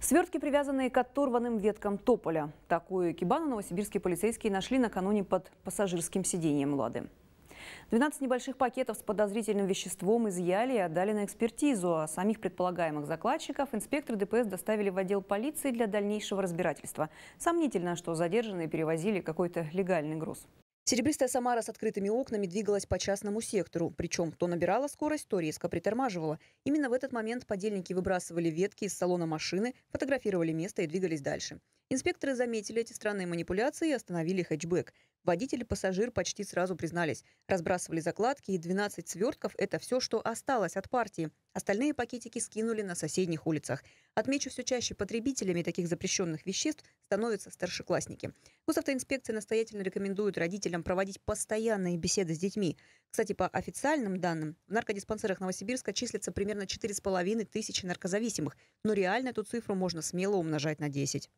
Свертки, привязанные к оторванным веткам тополя. Такую кибану новосибирские полицейские нашли накануне под пассажирским сиденьем «Лады». 12 небольших пакетов с подозрительным веществом изъяли и отдали на экспертизу, а самих предполагаемых закладчиков инспекторы ДПС доставили в отдел полиции для дальнейшего разбирательства. Сомнительно, что задержанные перевозили какой-то легальный груз. Серебристая «Самара» с открытыми окнами двигалась по частному сектору. Причем то набирала скорость, то резко притормаживала. Именно в этот момент подельники выбрасывали ветки из салона машины, фотографировали место и двигались дальше. Инспекторы заметили эти странные манипуляции и остановили хэтчбэк. Водитель и пассажир почти сразу признались. Разбрасывали закладки, и 12 свертков – это все, что осталось от партии. Остальные пакетики скинули на соседних улицах. Отмечу все чаще потребителями таких запрещенных веществ становятся старшеклассники. Госавтоинспекция настоятельно рекомендует родителям проводить постоянные беседы с детьми. Кстати, по официальным данным, в наркодиспансерах Новосибирска числится примерно 4,5 тысячи наркозависимых, но реально эту цифру можно смело умножать на 10.